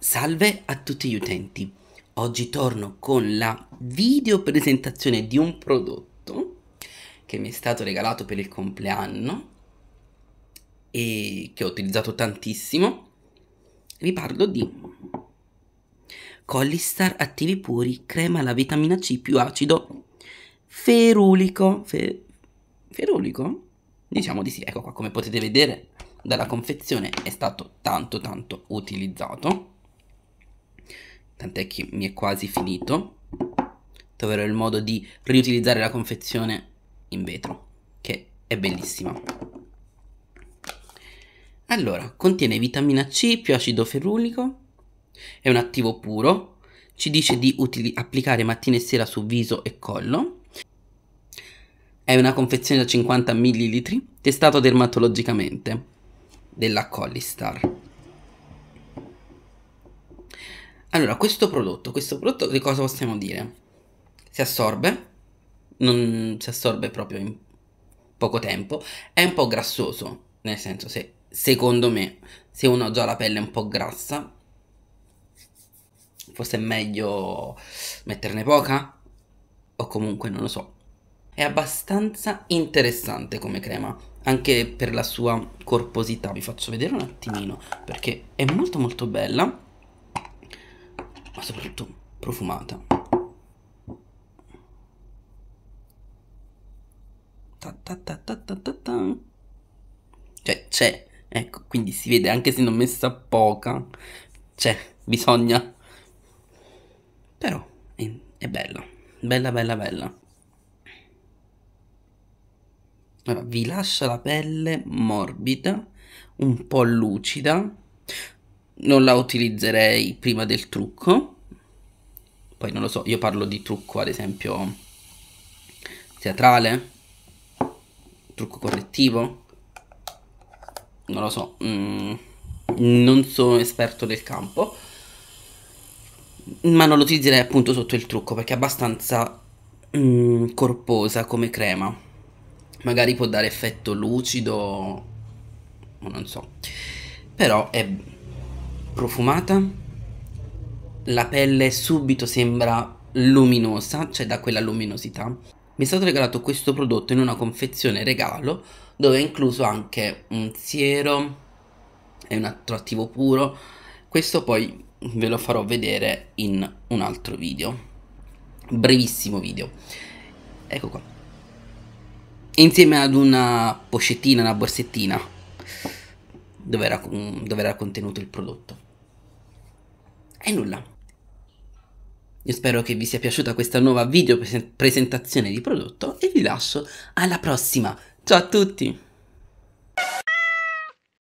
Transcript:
Salve a tutti gli utenti, oggi torno con la video presentazione di un prodotto che mi è stato regalato per il compleanno e che ho utilizzato tantissimo. Vi parlo di Collistar Attivi Puri Crema la vitamina C più acido ferulico. Fe, ferulico? Diciamo di sì, ecco qua come potete vedere dalla confezione è stato tanto tanto utilizzato tant'è che mi è quasi finito. Troverò il modo di riutilizzare la confezione in vetro, che è bellissima. Allora, contiene vitamina C più acido ferrulico, è un attivo puro, ci dice di applicare mattina e sera su viso e collo. È una confezione da 50 ml, testato dermatologicamente, della Collistar. Allora, questo prodotto, questo prodotto di cosa possiamo dire? Si assorbe, non si assorbe proprio in poco tempo, è un po' grassoso, nel senso se secondo me se uno ha già la pelle un po' grassa forse è meglio metterne poca o comunque non lo so. È abbastanza interessante come crema, anche per la sua corposità. Vi faccio vedere un attimino perché è molto molto bella ma soprattutto profumata. Ta ta ta ta ta cioè, c'è, ecco, quindi si vede anche se non messa poca, c'è, bisogna. Però è, è bella, bella, bella, bella. Allora, vi lascia la pelle morbida, un po' lucida, non la utilizzerei prima del trucco. Poi non lo so, io parlo di trucco ad esempio teatrale, trucco correttivo, non lo so, mm, non sono esperto del campo, ma non lo utilizzerei appunto sotto il trucco perché è abbastanza mm, corposa come crema, magari può dare effetto lucido, non so, però è profumata, la pelle subito sembra luminosa, cioè da quella luminosità. Mi è stato regalato questo prodotto in una confezione regalo dove è incluso anche un siero è un attrattivo puro. Questo poi ve lo farò vedere in un altro video. Brevissimo video. Ecco qua. Insieme ad una pochettina, una borsettina dove era, dove era contenuto il prodotto. E nulla. Io spero che vi sia piaciuta questa nuova video presentazione di prodotto e vi lascio alla prossima. Ciao a tutti!